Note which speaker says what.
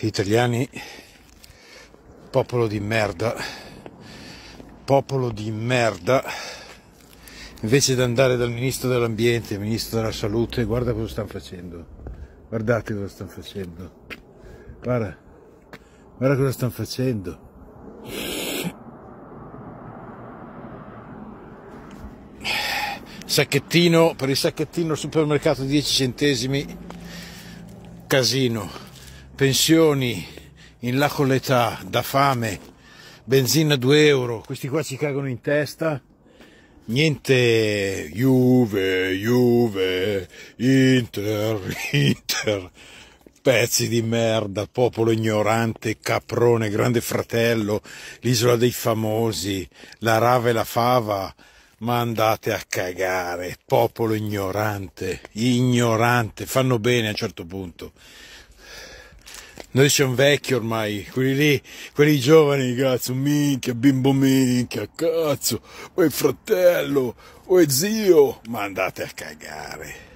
Speaker 1: italiani, popolo di merda, popolo di merda, invece di andare dal ministro dell'ambiente, ministro della salute, guarda cosa stanno facendo, guardate cosa stanno facendo, guarda, guarda cosa stanno facendo. Sacchettino, per il sacchettino al supermercato 10 centesimi, casino pensioni, in là con l'età, da fame, benzina 2 euro, questi qua ci cagano in testa. Niente Juve, Juve, Inter, Inter, pezzi di merda, popolo ignorante, caprone, grande fratello, l'isola dei famosi, la rava e la fava, ma andate a cagare, popolo ignorante, ignorante, fanno bene a un certo punto. Noi siamo vecchi ormai, quelli lì, quelli giovani, cazzo, minchia, bimbo minchia, cazzo, uè fratello, uè zio, ma andate a cagare.